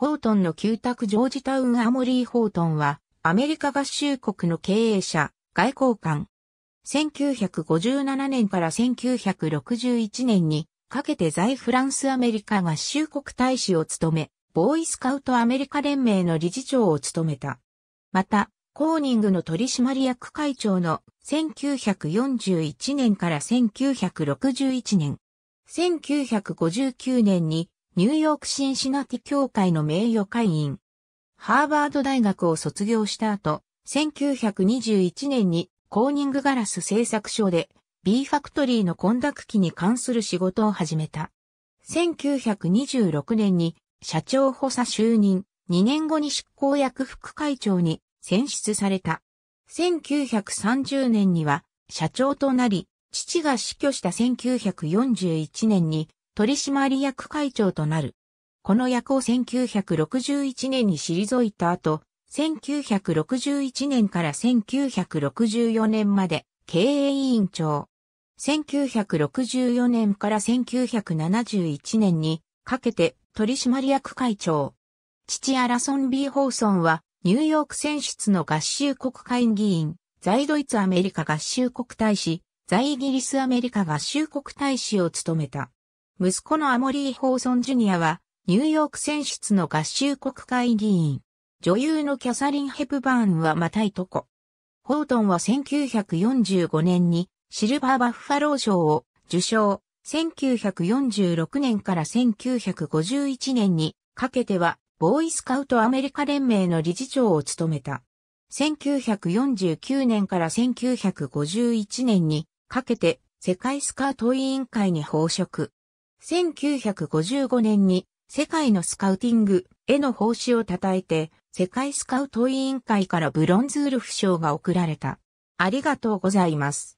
ホートンの旧宅ジョージタウン・アモリー・ホートンは、アメリカ合衆国の経営者、外交官。1957年から1961年にかけて在フランスアメリカ合衆国大使を務め、ボーイスカウトアメリカ連盟の理事長を務めた。また、コーニングの取締役会長の1941年から1961年、1959年にニューヨークシンシナティ協会の名誉会員。ハーバード大学を卒業した後、1921年にコーニングガラス製作所で B ファクトリーの混濁機に関する仕事を始めた。1926年に社長補佐就任、2年後に執行役副会長に選出された。1930年には社長となり、父が死去した1941年に取締役会長となる。この役を1961年に退いた後、1961年から1964年まで経営委員長。1964年から1971年にかけて取締役会長。父アラソン・ビー・ホーソンはニューヨーク選出の合衆国会議員、在ドイツアメリカ合衆国大使、在イギリスアメリカ合衆国大使を務めた。息子のアモリー・ホーソン・ジュニアは、ニューヨーク選出の合衆国会議員。女優のキャサリン・ヘプバーンはまたいとこ。ホートンは1945年にシルバーバッファロー賞を受賞。1946年から1951年にかけては、ボーイスカウトアメリカ連盟の理事長を務めた。1949年から1951年にかけて世界スカート委員会に報職。1955年に世界のスカウティングへの奉仕を称えて、世界スカウト委員会からブロンズウルフ賞が贈られた。ありがとうございます。